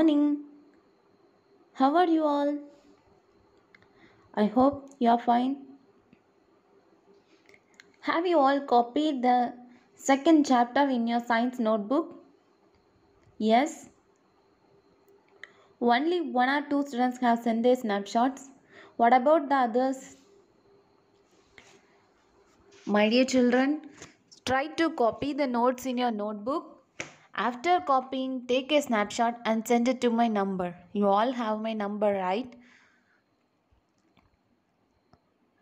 morning. How are you all? I hope you are fine. Have you all copied the second chapter in your science notebook? Yes. Only one or two students have sent their snapshots. What about the others? My dear children, try to copy the notes in your notebook after copying, take a snapshot and send it to my number. You all have my number, right?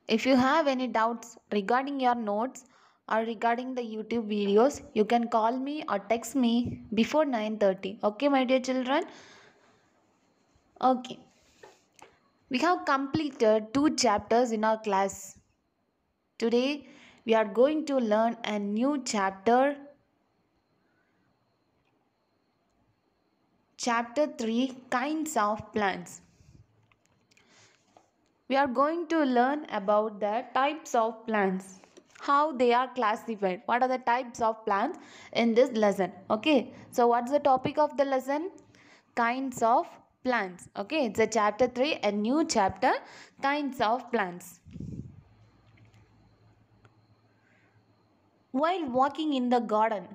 If you have any doubts regarding your notes or regarding the YouTube videos, you can call me or text me before 9.30. Okay, my dear children? Okay. We have completed two chapters in our class. Today, we are going to learn a new chapter chapter 3 kinds of plants we are going to learn about the types of plants how they are classified what are the types of plants in this lesson okay so what's the topic of the lesson kinds of plants okay it's a chapter 3 a new chapter kinds of plants while walking in the garden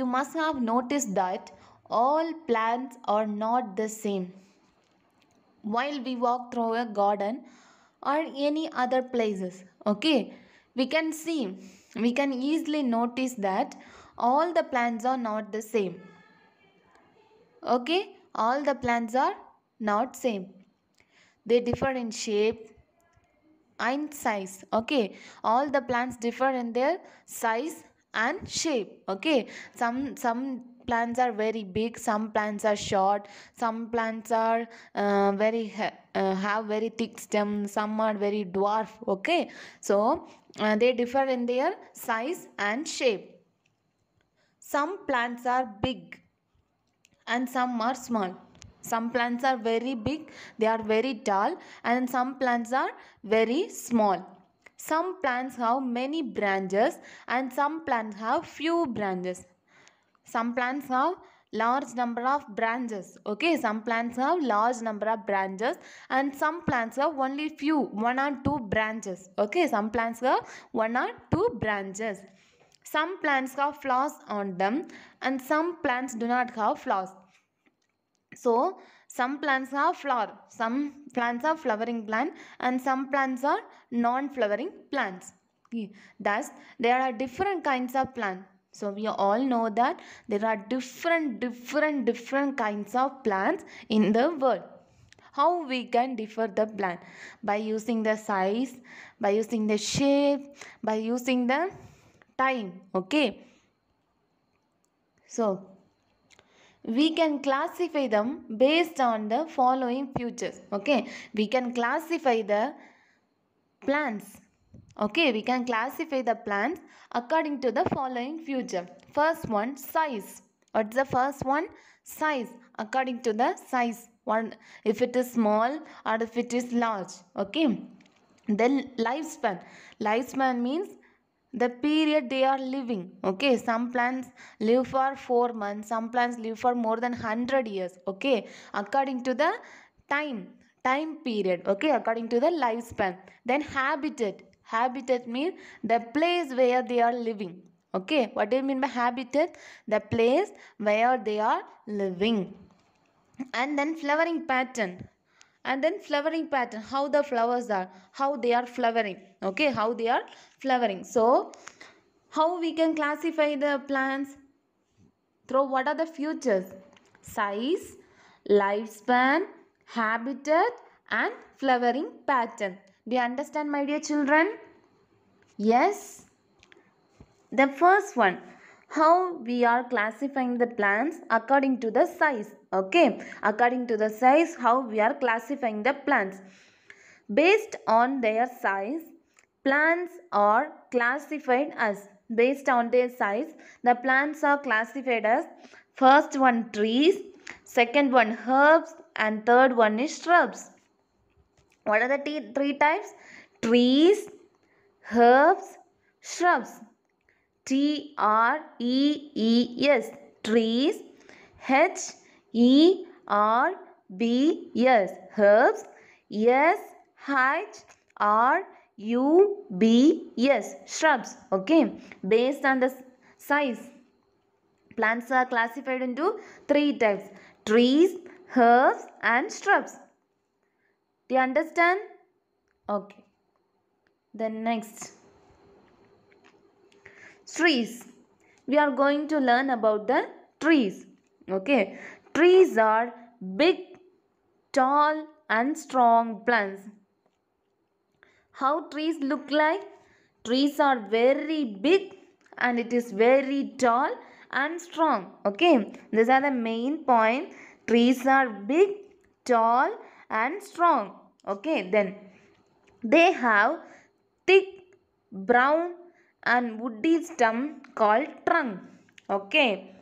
you must have noticed that all plants are not the same. While we walk through a garden or any other places, okay, we can see, we can easily notice that all the plants are not the same. Okay, all the plants are not same. They differ in shape, and size okay all the plants differ in their size and shape okay some some plants are very big some plants are short some plants are uh, very uh, have very thick stem some are very dwarf okay so uh, they differ in their size and shape some plants are big and some are small some plants are very big they are very tall and some plants are very small some plants have many branches and some plants have few branches some plants have large number of branches okay some plants have large number of branches and some plants have only few one or two branches okay some plants have one or two branches some plants have flowers on them and some plants do not have flowers so some plants have flower some plants are flowering plant and some plants are non flowering plants thus there are different kinds of plants so we all know that there are different, different, different kinds of plants in the world. How we can differ the plant? By using the size, by using the shape, by using the time. Okay. So we can classify them based on the following features. Okay. We can classify the plants Okay, we can classify the plants according to the following feature. First one, size. What's the first one? Size. According to the size. One, if it is small or if it is large. Okay. Then lifespan. Lifespan means the period they are living. Okay. Some plants live for 4 months. Some plants live for more than 100 years. Okay. According to the time time period okay according to the lifespan then habitat habitat means the place where they are living okay what do you mean by habitat the place where they are living and then flowering pattern and then flowering pattern how the flowers are how they are flowering okay how they are flowering so how we can classify the plants through what are the features size lifespan habitat and flowering pattern do you understand my dear children? Yes. The first one, how we are classifying the plants according to the size. Okay, according to the size, how we are classifying the plants. Based on their size, plants are classified as, based on their size, the plants are classified as first one trees, second one herbs and third one is shrubs. What are the three types? Trees, herbs, shrubs. T R E E S. Trees. H E R B S. Herbs. S H R U B S. Shrubs. Okay. Based on the size, plants are classified into three types trees, herbs, and shrubs. Do you understand? Okay. Then next. Trees. We are going to learn about the trees. Okay. Trees are big, tall and strong plants. How trees look like? Trees are very big and it is very tall and strong. Okay. These are the main point. Trees are big, tall and strong okay then they have thick brown and woody stem called trunk okay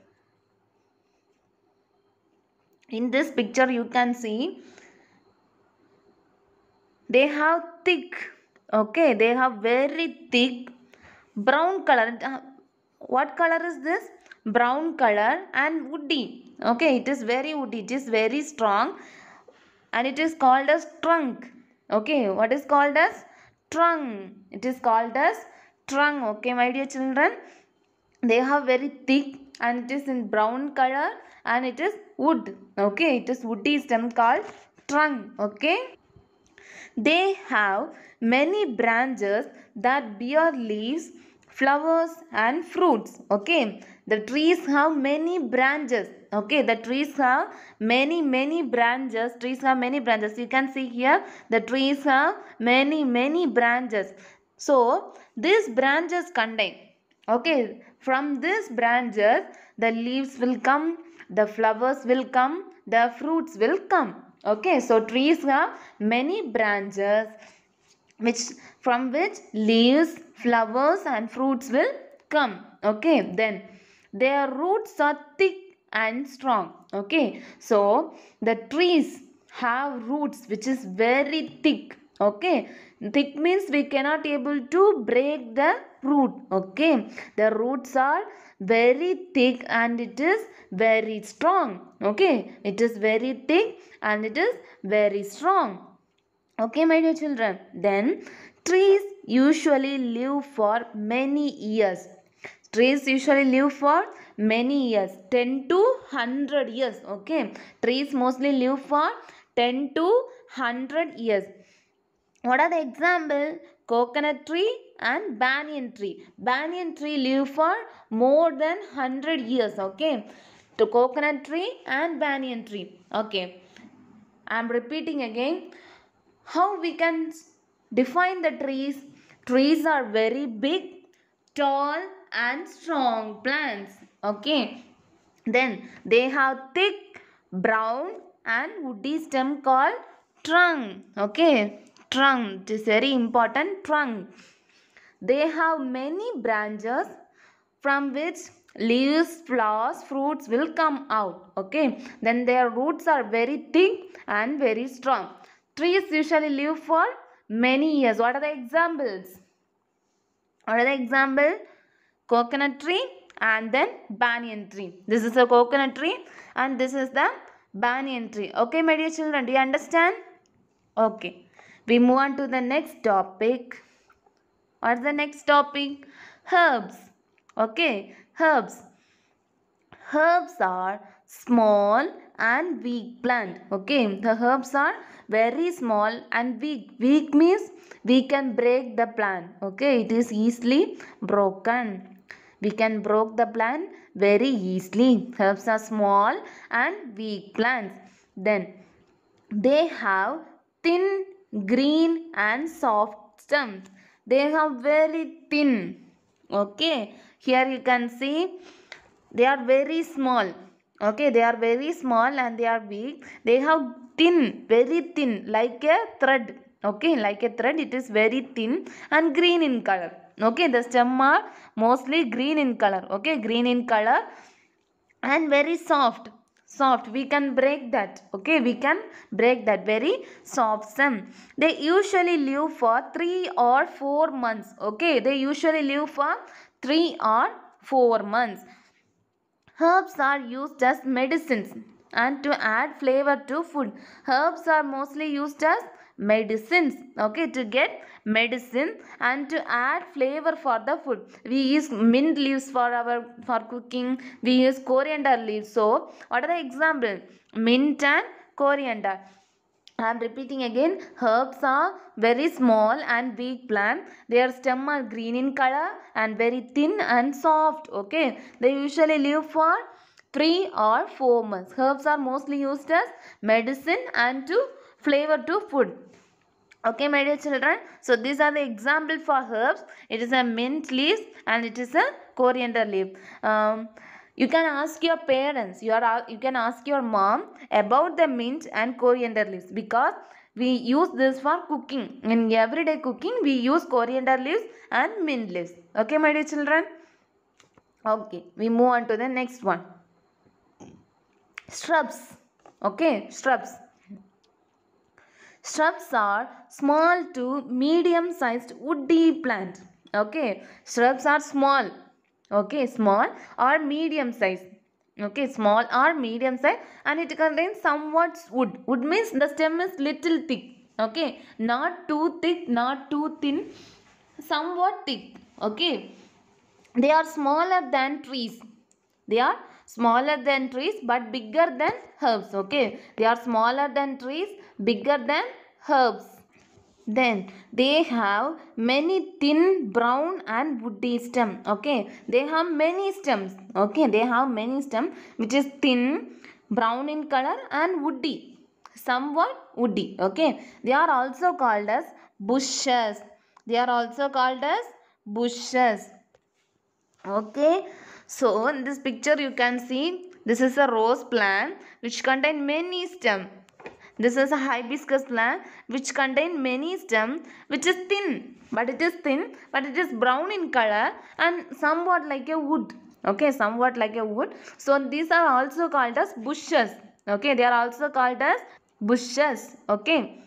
in this picture you can see they have thick okay they have very thick brown color uh, what color is this brown color and woody okay it is very woody it is very strong and it is called as trunk okay what is called as trunk it is called as trunk okay my dear children they have very thick and it is in brown color and it is wood okay it is woody stem called trunk okay they have many branches that bear leaves flowers and fruits okay the trees have many branches. Okay, the trees have many, many branches. Trees have many branches. You can see here, the trees have many, many branches. So, these branches contain. Okay, from these branches, the leaves will come, the flowers will come, the fruits will come. Okay, so trees have many branches which from which leaves, flowers and fruits will come. Okay, then their roots are thick and strong. Okay. So, the trees have roots which is very thick. Okay. Thick means we cannot able to break the root. Okay. The roots are very thick and it is very strong. Okay. It is very thick and it is very strong. Okay, my dear children. Then trees usually live for many years. Trees usually live for many years, 10 to 100 years, okay. Trees mostly live for 10 to 100 years. What are the example? Coconut tree and banyan tree. Banyan tree live for more than 100 years, okay. To coconut tree and banyan tree, okay. I am repeating again. How we can define the trees? Trees are very big, tall, and strong plants. Okay. Then they have thick, brown and woody stem called trunk. Okay. Trunk. It is very important. Trunk. They have many branches from which leaves, flowers, fruits will come out. Okay. Then their roots are very thick and very strong. Trees usually live for many years. What are the examples? What are the example? coconut tree and then banyan tree. This is a coconut tree and this is the banyan tree. Okay, my dear children, do you understand? Okay. We move on to the next topic. What's the next topic? Herbs. Okay, herbs. Herbs are small and weak plant. Okay, the herbs are very small and weak. Weak means we can break the plant. Okay, it is easily broken we can break the plant very easily. Herbs are small and weak plants. Then they have thin, green and soft stems. They are very thin. Okay. Here you can see they are very small. Okay. They are very small and they are weak. They have thin, very thin like a thread okay like a thread it is very thin and green in color okay the stem are mostly green in color okay green in color and very soft soft we can break that okay we can break that very soft stem they usually live for 3 or 4 months okay they usually live for 3 or 4 months herbs are used as medicines and to add flavor to food herbs are mostly used as medicines okay to get medicine and to add flavor for the food we use mint leaves for our for cooking we use coriander leaves so what are the example mint and coriander I am repeating again herbs are very small and weak plant their stem are green in color and very thin and soft okay they usually live for 3 or 4 months herbs are mostly used as medicine and to flavor to food Okay, my dear children. So, these are the example for herbs. It is a mint leaf and it is a coriander leaf. Um, you can ask your parents, you, are, you can ask your mom about the mint and coriander leaves because we use this for cooking. In everyday cooking, we use coriander leaves and mint leaves. Okay, my dear children. Okay, we move on to the next one. Shrubs. Okay, shrubs. Shrubs are small to medium sized woody plant. Okay. Shrubs are small. Okay. Small or medium sized. Okay. Small or medium sized and it contains somewhat wood. Wood means the stem is little thick. Okay. Not too thick, not too thin. Somewhat thick. Okay. They are smaller than trees. They are smaller than trees but bigger than herbs. Okay. They are smaller than trees bigger than herbs. Then they have many thin brown and woody stem. Okay. They have many stems. Okay. They have many stem which is thin, brown in color and woody. Somewhat woody. Okay. They are also called as bushes. They are also called as bushes. Okay. So in this picture you can see this is a rose plant which contain many stem. This is a hibiscus plant which contains many stems, which is thin but it is thin but it is brown in color and somewhat like a wood. Okay, somewhat like a wood. So these are also called as bushes. Okay, they are also called as bushes. Okay.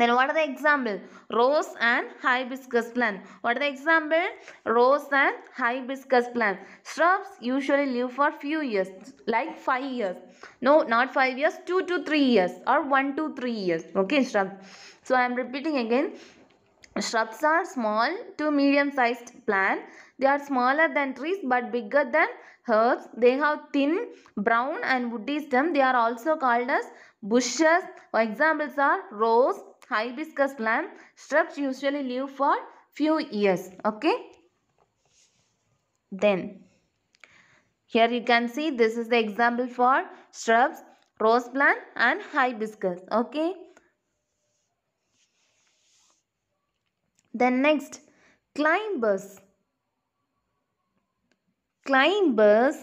Then what are the example? Rose and hibiscus plant. What are the example? Rose and hibiscus plant. Shrubs usually live for few years, like 5 years. No, not 5 years, 2 to 3 years or 1 to 3 years. Okay, shrubs. So I am repeating again. Shrubs are small to medium sized plant. They are smaller than trees but bigger than herbs. They have thin, brown and woody stem. They are also called as bushes. For examples are rose, hibiscus plant, shrubs usually live for few years. Okay. Then, here you can see this is the example for shrubs, rose plant and hibiscus. Okay. Then next, climbers. Climbers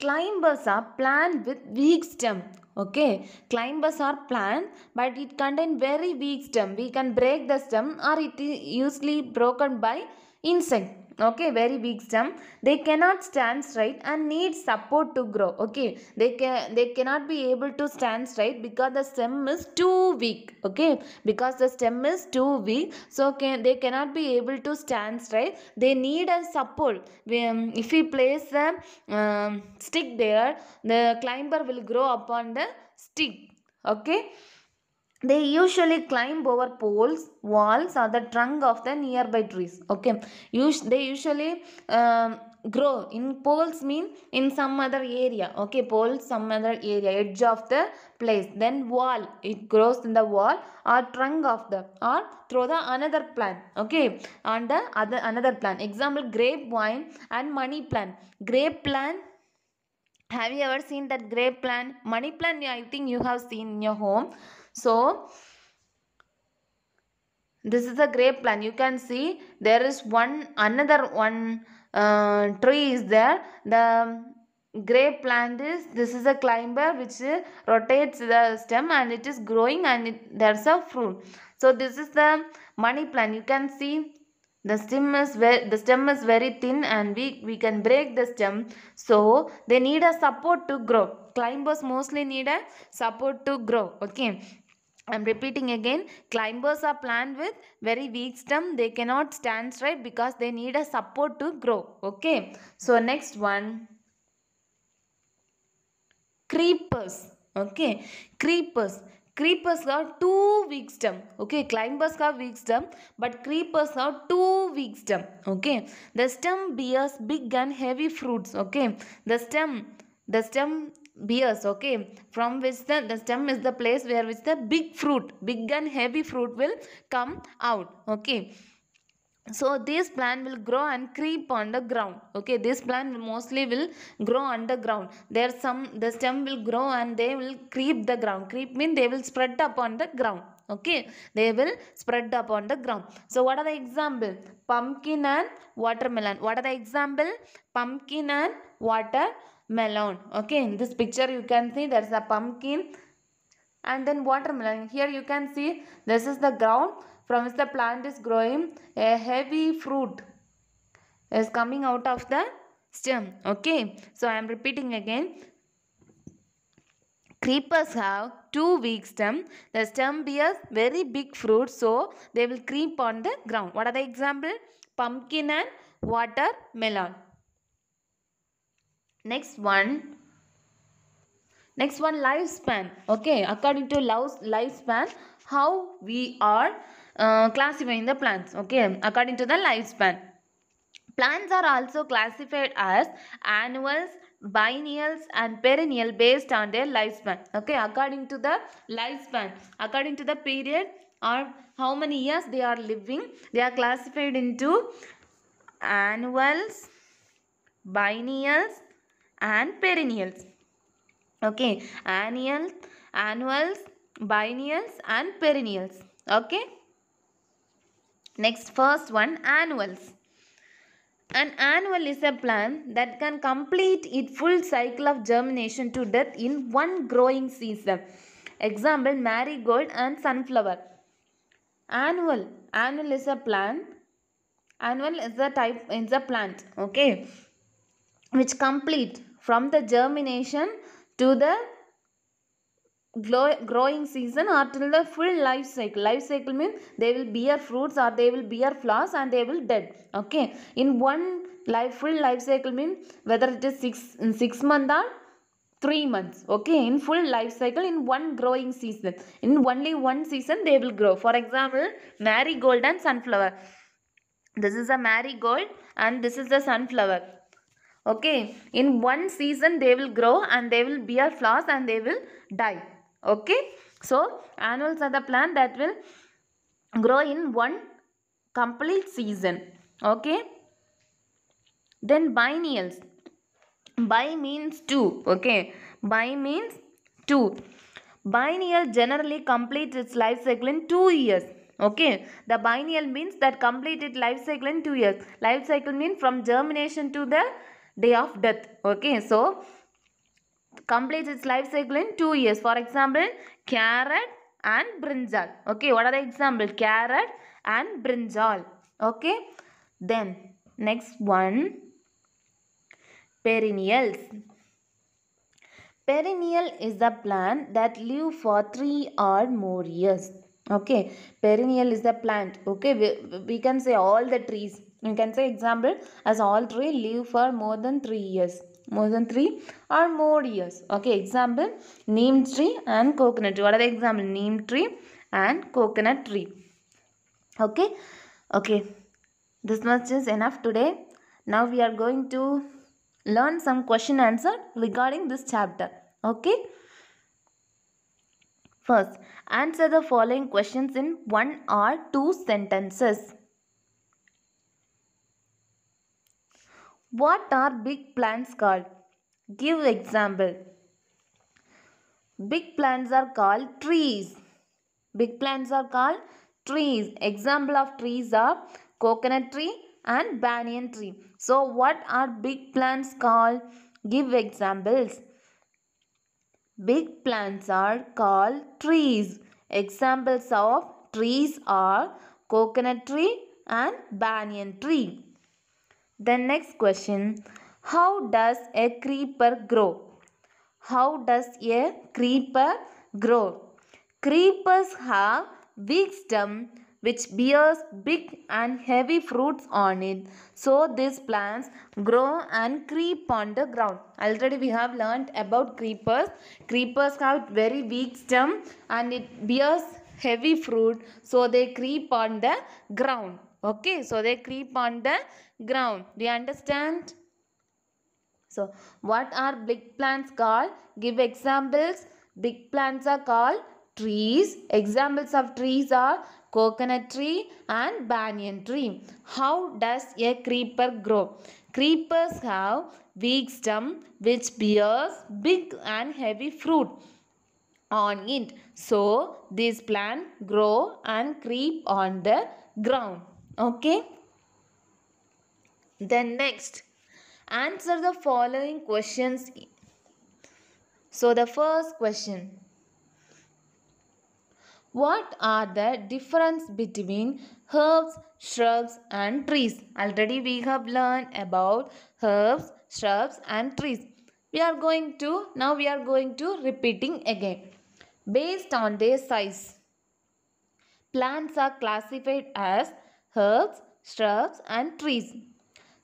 Climbers are plant with weak stem Okay, climbers are plant but it contain very weak stem. We can break the stem or it is usually broken by insect okay very big stem they cannot stand straight and need support to grow okay they can they cannot be able to stand straight because the stem is too weak okay because the stem is too weak so can they cannot be able to stand straight they need a support um, if we place the um, stick there the climber will grow upon the stick okay they usually climb over poles walls or the trunk of the nearby trees okay Us- they usually um, grow in poles mean in some other area okay poles some other area edge of the place then wall it grows in the wall or trunk of the or through the another plant okay on the other another plant example grape wine and money plant grape plant have you ever seen that grape plant money plant i think you have seen in your home so, this is a grape plant. You can see there is one another one uh, tree is there. The grape plant is this is a climber which uh, rotates the stem and it is growing and it, there's a fruit. So this is the money plant. You can see the stem is very the stem is very thin and we we can break the stem so they need a support to grow climbers mostly need a support to grow okay I'm repeating again, climbers are plant with very weak stem. They cannot stand straight because they need a support to grow. Okay. So, next one. Creepers. Okay. Creepers. Creepers have two weak stem. Okay. Climbers have weak stem. But creepers have two weak stem. Okay. The stem bears big and heavy fruits. Okay. The stem the stem bears okay from which the, the stem is the place where which the big fruit big and heavy fruit will come out okay so this plant will grow and creep on the ground okay this plant mostly will grow underground there some the stem will grow and they will creep the ground creep mean they will spread up on the ground okay they will spread up on the ground so what are the example pumpkin and watermelon what are the example pumpkin and water melon okay in this picture you can see there's a pumpkin and then watermelon here you can see this is the ground from which the plant is growing a heavy fruit is coming out of the stem okay so i am repeating again creepers have two weak stem the stem bears very big fruit so they will creep on the ground what are the example pumpkin and watermelon Next one. Next one lifespan. Okay, according to lifespan, how we are uh, classifying the plants. Okay, according to the lifespan. Plants are also classified as annuals, biennials and perennial based on their lifespan. Okay, according to the lifespan, according to the period or how many years they are living, they are classified into annuals, biennials and perennials. Okay, annuals, annuals, biennials and perennials. Okay. Next, first one, annuals. An annual is a plant that can complete its full cycle of germination to death in one growing season. Example, marigold and sunflower. Annual. Annual is a plant. Annual is a type, is a plant. Okay which complete from the germination to the growing season or till the full life cycle. Life cycle means they will bear fruits or they will bear flowers and they will dead. Okay. In one life full life cycle means whether it is six in six months or three months. Okay. In full life cycle in one growing season. In only one season they will grow. For example, marigold and sunflower. This is a marigold and this is the sunflower okay in one season they will grow and they will bear flowers and they will die okay so annuals are the plant that will grow in one complete season okay then biennials bi means two okay bi means two biennial generally completes its life cycle in two years okay the biennial means that completed life cycle in two years life cycle means from germination to the day of death. Okay, so completes its life cycle in two years. For example, carrot and brinjal. Okay, what are the example? Carrot and brinjal. Okay, then next one perennials. Perennial is the plant that live for three or more years. Okay, perennial is the plant. Okay, we, we can say all the trees you can say example as all tree live for more than 3 years. More than 3 or more years. Okay, example neem tree and coconut tree. What are the example? Neem tree and coconut tree. Okay, okay. This much is enough today. Now we are going to learn some question answer regarding this chapter. Okay. First, answer the following questions in one or two sentences. What are big plants called? Give example. Big plants are called trees. Big plants are called trees. Example of trees are coconut tree and banyan tree. So what are big plants called? Give examples. Big plants are called trees. Examples of trees are coconut tree and banyan tree. The next question How does a creeper grow? How does a creeper grow? Creepers have weak stem which bears big and heavy fruits on it. So these plants grow and creep on the ground. Already we have learnt about creepers. Creepers have very weak stem and it bears heavy fruit so they creep on the ground. Okay, so they creep on the ground. Do you understand? So, what are big plants called? Give examples. Big plants are called trees. Examples of trees are coconut tree and banyan tree. How does a creeper grow? Creepers have weak stem which bears big and heavy fruit on it. So, this plant grow and creep on the ground. Okay. Then next, answer the following questions. So the first question. What are the difference between herbs, shrubs and trees? Already we have learned about herbs, shrubs and trees. We are going to, now we are going to repeating again. Based on their size, plants are classified as herbs, shrubs and trees.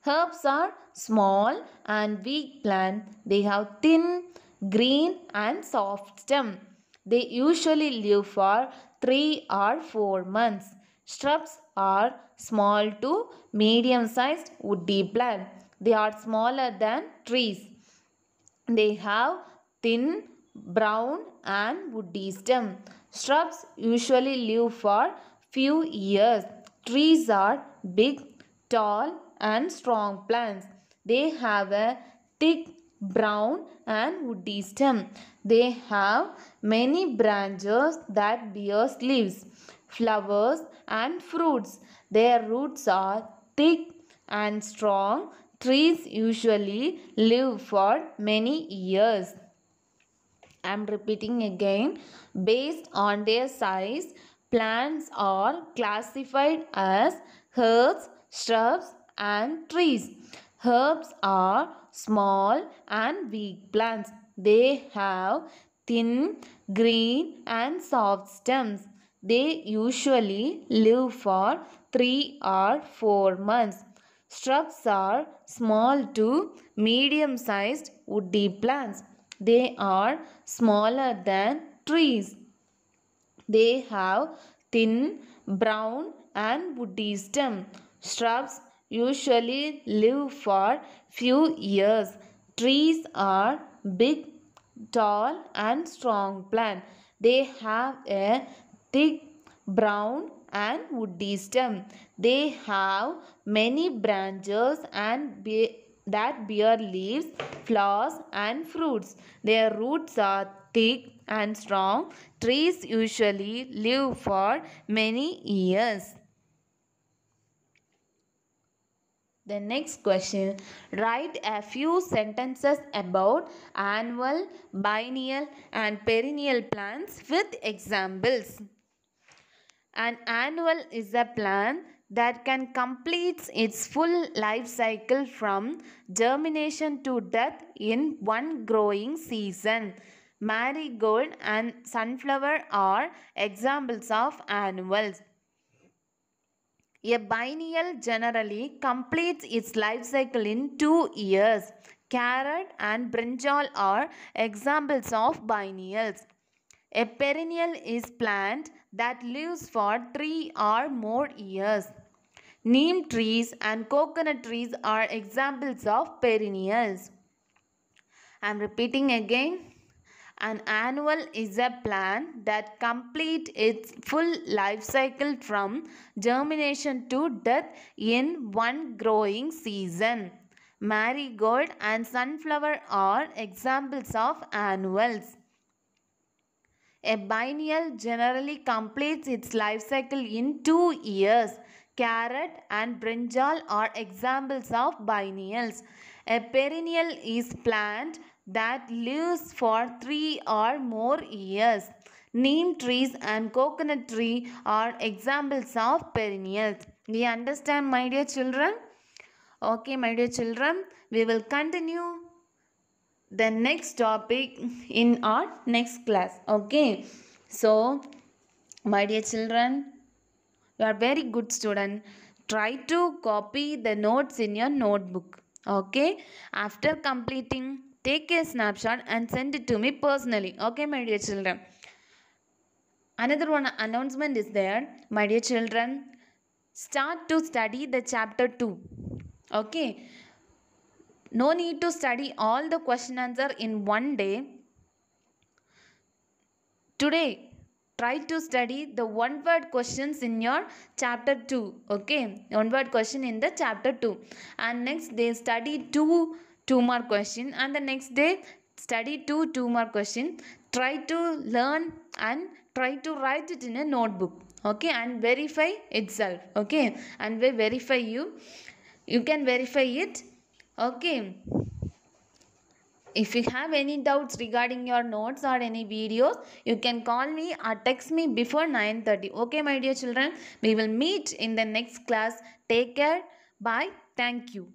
Herbs are small and weak plants. They have thin, green and soft stem. They usually live for 3 or 4 months. Shrubs are small to medium-sized woody plant. They are smaller than trees. They have thin, brown and woody stem. Shrubs usually live for few years. Trees are big, tall and strong plants. They have a thick brown and woody stem. They have many branches that bear leaves, flowers and fruits. Their roots are thick and strong. Trees usually live for many years. I am repeating again. Based on their size, plants are classified as herbs, shrubs and trees. Herbs are small and weak plants. They have thin, green and soft stems. They usually live for 3 or 4 months. Shrubs are small to medium-sized woody plants. They are smaller than trees. They have thin, brown and woody stem. Shrubs usually live for few years. Trees are big, tall and strong plant. They have a thick, brown and woody stem. They have many branches and be that bear leaves, flowers and fruits. Their roots are thick and strong, trees usually live for many years. The next question, write a few sentences about annual, biennial and perennial plants with examples. An annual is a plant that can complete its full life cycle from germination to death in one growing season marigold and sunflower are examples of annuals. A biennial generally completes its life cycle in two years. Carrot and brinjal are examples of biennials. A perennial is plant that lives for three or more years. Neem trees and coconut trees are examples of perennials. I am repeating again. An annual is a plant that complete its full life cycle from germination to death in one growing season. Marigold and sunflower are examples of annuals. A biennial generally completes its life cycle in two years. Carrot and brinjal are examples of biennials. A perennial is plant that lives for three or more years. Neem trees and coconut tree are examples of perennials. Do you understand, my dear children? Okay, my dear children, we will continue the next topic in our next class. Okay, so my dear children, you are very good student. Try to copy the notes in your notebook. Okay, after completing Take a snapshot and send it to me personally. Okay, my dear children. Another one announcement is there. My dear children, start to study the chapter 2. Okay. No need to study all the question answer in one day. Today, try to study the one word questions in your chapter 2 okay one word question in the chapter 2 and next they study two two mark question and the next day study two two mark question try to learn and try to write it in a notebook okay and verify itself okay and we verify you you can verify it okay if you have any doubts regarding your notes or any videos you can call me or text me before 9:30 okay my dear children we will meet in the next class take care bye thank you